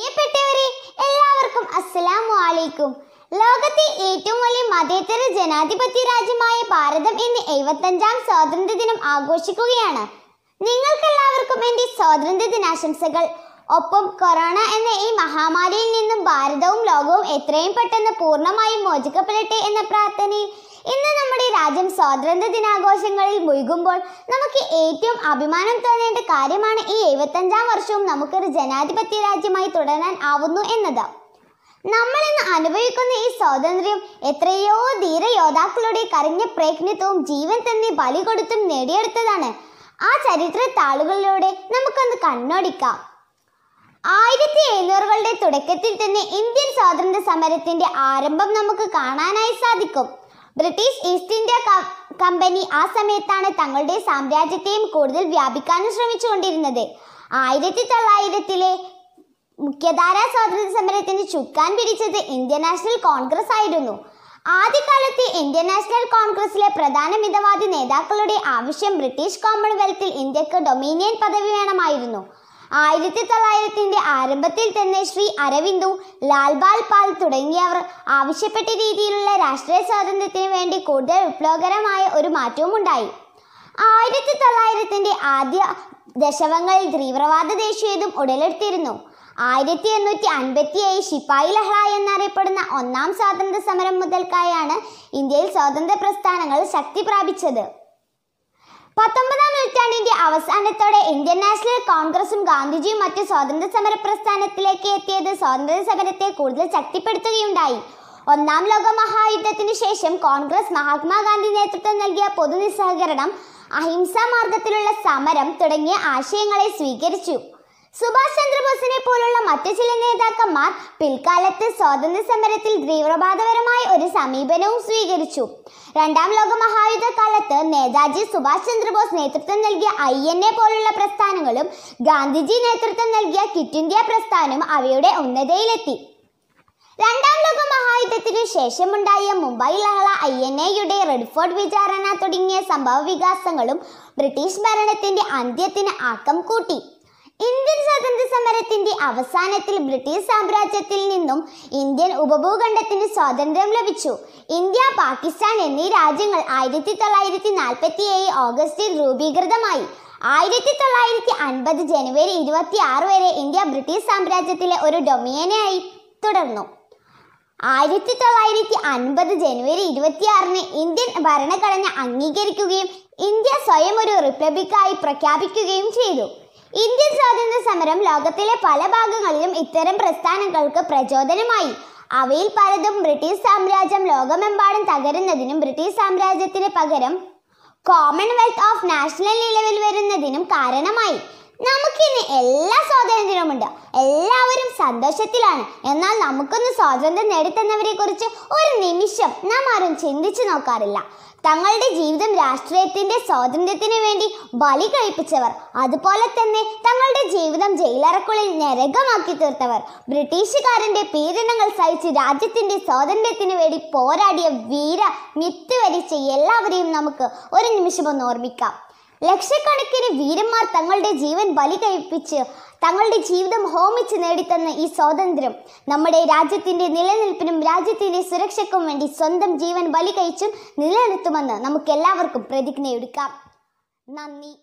പ്രിയപ്പെട്ടവരെ എല്ലാവർക്കും അസ്സലാമു അലൈക്കും ലോകത്തെ ഏറ്റവും വലിയ മതേതര ജനാധിപത്യ രാജ്യമായ ഭാരതം ഇന്ന് എഴുപത്തഞ്ചാം സ്വാതന്ത്ര്യ ദിനം ആഘോഷിക്കുകയാണ് നിങ്ങൾക്കെല്ലാവർക്കും എൻ്റെ സ്വാതന്ത്ര്യ ദിനാശംസകൾ ഒപ്പം കൊറോണ എന്ന ഈ മഹാമാരിയിൽ നിന്നും ഭാരതവും ലോകവും എത്രയും പെട്ടെന്ന് പൂർണ്ണമായും മോചിക്കപ്പെടട്ടെ എന്ന പ്രാർത്ഥനയിൽ ഇന്ന് നമ്മുടെ രാജ്യം സ്വാതന്ത്ര്യ ദിനാഘോഷങ്ങളിൽ മുഴുകുമ്പോൾ നമുക്ക് ഏറ്റവും അഭിമാനം തോന്നേണ്ട കാര്യമാണ് ഈ എഴുപത്തഞ്ചാം വർഷവും നമുക്കൊരു ജനാധിപത്യ രാജ്യമായി തുടരാൻ ആവുന്നു എന്നത് നമ്മൾ ഇന്ന് അനുഭവിക്കുന്ന ഈ സ്വാതന്ത്ര്യം എത്രയോ ധീര യോദ്ധാക്കളുടെ കരഞ്ഞ പ്രയത്നത്വവും ജീവൻ തന്നെ ബലി കൊടുത്തും നേടിയെടുത്തതാണ് ആ ചരിത്ര താളുകളിലൂടെ നമുക്കൊന്ന് കണ്ണോടിക്കാം ആയിരത്തി എഴുന്നൂറുകളുടെ തുടക്കത്തിൽ തന്നെ ഇന്ത്യൻ സ്വാതന്ത്ര്യ സമരത്തിന്റെ ആരംഭം നമുക്ക് കാണാനായി സാധിക്കും ബ്രിട്ടീഷ് ഈസ്റ്റ് ഇന്ത്യ കമ്പനി ആ സമയത്താണ് തങ്ങളുടെ സാമ്രാജ്യത്തെയും കൂടുതൽ വ്യാപിക്കാനും ശ്രമിച്ചുകൊണ്ടിരുന്നത് ആയിരത്തി തൊള്ളായിരത്തിലെ മുഖ്യധാരാ സ്വാതന്ത്ര്യ സമരത്തിന് ചുക്കാൻ പിടിച്ചത് ഇന്ത്യൻ നാഷണൽ കോൺഗ്രസ് ആയിരുന്നു ആദ്യകാലത്ത് ഇന്ത്യൻ നാഷണൽ കോൺഗ്രസിലെ പ്രധാന മിതവാദി നേതാക്കളുടെ ആവശ്യം ബ്രിട്ടീഷ് കോമൺവെൽത്തിൽ ഇന്ത്യക്ക് ഡൊമീനിയൻ പദവി വേണമായിരുന്നു ആയിരത്തി തൊള്ളായിരത്തിൻ്റെ ആരംഭത്തിൽ തന്നെ ശ്രീ അരവിന്ദു ലാൽബാൽ പാൽ തുടങ്ങിയവർ ആവശ്യപ്പെട്ട രീതിയിലുള്ള രാഷ്ട്രീയ സ്വാതന്ത്ര്യത്തിന് വേണ്ടി കൂടുതൽ വിപ്ലവകരമായ ഒരു മാറ്റവും ഉണ്ടായി ആയിരത്തി തൊള്ളായിരത്തിൻ്റെ ആദ്യ ദശകങ്ങളിൽ തീവ്രവാദ ദേശീയതും ഉടലെടുത്തിരുന്നു ആയിരത്തി എണ്ണൂറ്റി അൻപത്തി ഏഴ് ശിപ്പായി ലഹള എന്നറിയപ്പെടുന്ന ഒന്നാം സ്വാതന്ത്ര്യ സമരം മുതൽക്കായാണ് ഇന്ത്യയിൽ സ്വാതന്ത്ര്യ പ്രസ്ഥാനങ്ങൾ ശക്തി പ്രാപിച്ചത് പത്തൊമ്പതാം നൂറ്റാണ്ടിന്റെ അവസാനത്തോടെ ഇന്ത്യൻ നാഷണൽ കോൺഗ്രസും ഗാന്ധിജിയും മറ്റ് സ്വാതന്ത്ര്യ സമര പ്രസ്ഥാനത്തിലേക്ക് എത്തിയത് സ്വാതന്ത്ര്യ സമരത്തെ കൂടുതൽ ശക്തിപ്പെടുത്തുകയുണ്ടായി ഒന്നാം ലോക മഹായുദ്ധത്തിനു ശേഷം കോൺഗ്രസ് മഹാത്മാഗാന്ധി നേതൃത്വം നൽകിയ പൊതുനിസ്സഹകരണം അഹിംസാ മാർഗത്തിലുള്ള സമരം തുടങ്ങിയ ആശയങ്ങളെ സ്വീകരിച്ചു സുഭാഷ് ചന്ദ്രബോസിനെ പോലുള്ള മറ്റു ചില നേതാക്കന്മാർ പിൽക്കാലത്ത് സ്വാതന്ത്ര്യ സമരത്തിൽ തീവ്രവാദപരമായ ഒരു സമീപനവും സ്വീകരിച്ചു രണ്ടാം ലോക മഹായുദ്ധ കാലത്ത് നേതാജി സുഭാഷ് ചന്ദ്രബോസ് നേതൃത്വം നൽകിയ ഐ എൻ എ പോലുള്ള പ്രസ്ഥാനങ്ങളും ഗാന്ധിജി നേതൃത്വം നൽകിയ ക്വിറ്റ് ഇന്ത്യ പ്രസ്ഥാനവും അവയുടെ ഉന്നതയിലെത്തി രണ്ടാം ലോക മഹായുദ്ധത്തിനു ശേഷമുണ്ടായ മുംബൈ ലഹള ഐ എൻ എയുടെ റെഡ്ഫോർഡ് വിചാരണ തുടങ്ങിയ സംഭവ വികാസങ്ങളും ബ്രിട്ടീഷ് ഭരണത്തിന്റെ അന്ത്യത്തിന് ആക്കം കൂട്ടി ഇന്ത്യൻ സ്വാതന്ത്ര്യ സമരത്തിന്റെ അവസാനത്തിൽ ബ്രിട്ടീഷ് സാമ്രാജ്യത്തിൽ നിന്നും ഇന്ത്യൻ ഉപഭൂഖണ്ഡത്തിന് സ്വാതന്ത്ര്യം ലഭിച്ചു ഇന്ത്യ പാകിസ്ഥാൻ എന്നീ രാജ്യങ്ങൾ ആയിരത്തി തൊള്ളായിരത്തി നാൽപ്പത്തി ഏഴ് ഓഗസ്റ്റിൽ രൂപീകൃതമായി ആയിരത്തി തൊള്ളായിരത്തി അൻപത് ജനുവരി ഇരുപത്തി ആറ് വരെ ഇന്ത്യ ബ്രിട്ടീഷ് സാമ്രാജ്യത്തിലെ ഒരു ഡൊമിയനായി തുടർന്നു ആയിരത്തി തൊള്ളായിരത്തി അൻപത് ജനുവരി ഇരുപത്തിയാറിന് ഇന്ത്യൻ ഭരണഘടന അംഗീകരിക്കുകയും ഇന്ത്യ സ്വയം ഒരു റിപ്പബ്ലിക്കായി പ്രഖ്യാപിക്കുകയും ചെയ്തു ഇന്ത്യൻ സ്വാതന്ത്ര്യ സമരം ലോകത്തിലെ പല ഭാഗങ്ങളിലും ഇത്തരം പ്രസ്ഥാനങ്ങൾക്ക് പ്രചോദനമായി അവയിൽ പലതും ബ്രിട്ടീഷ് സാമ്രാജ്യം ലോകമെമ്പാടും തകരുന്നതിനും ബ്രിട്ടീഷ് സാമ്രാജ്യത്തിന് പകരം കോമൺവെൽത്ത് ഓഫ് നാഷണൽ നിലവിൽ വരുന്നതിനും കാരണമായി നമുക്കിന്ന് എല്ലാ സ്വാതന്ത്ര്യവുമുണ്ട് എല്ലാവരും സന്തോഷത്തിലാണ് എന്നാൽ നമുക്കൊന്ന് സ്വാതന്ത്ര്യം നേടിത്തന്നവരെ കുറിച്ച് ഒരു നിമിഷം നാം ആരും ചിന്തിച്ചു നോക്കാറില്ല തങ്ങളുടെ ജീവിതം രാഷ്ട്രീയത്തിന്റെ സ്വാതന്ത്ര്യത്തിന് വേണ്ടി ബലി കഴിപ്പിച്ചവർ അതുപോലെ തന്നെ തങ്ങളുടെ ജീവിതം ജയിലറക്കുളിൽ നരകമാക്കി തീർത്തവർ ബ്രിട്ടീഷുകാരന്റെ പീഡനങ്ങൾ സഹിച്ച് രാജ്യത്തിന്റെ സ്വാതന്ത്ര്യത്തിന് വേണ്ടി പോരാടിയ വീര മിത്തുവരിച്ച എല്ലാവരെയും നമുക്ക് ഒരു നിമിഷം ഒന്ന് ഓർമ്മിക്കാം ലക്ഷക്കണക്കിന് വീരന്മാർ തങ്ങളുടെ ജീവൻ ബലി കഴിപ്പിച്ച് തങ്ങളുടെ ജീവിതം ഹോമിച്ച് നേടിത്തന്ന ഈ സ്വാതന്ത്ര്യം നമ്മുടെ രാജ്യത്തിൻ്റെ നിലനിൽപ്പിനും രാജ്യത്തിൻ്റെ സുരക്ഷയ്ക്കും വേണ്ടി സ്വന്തം ജീവൻ ബലി കഴിച്ചും നിലനിർത്തുമെന്ന് നമുക്കെല്ലാവർക്കും പ്രതിജ്ഞയെടുക്കാം നന്ദി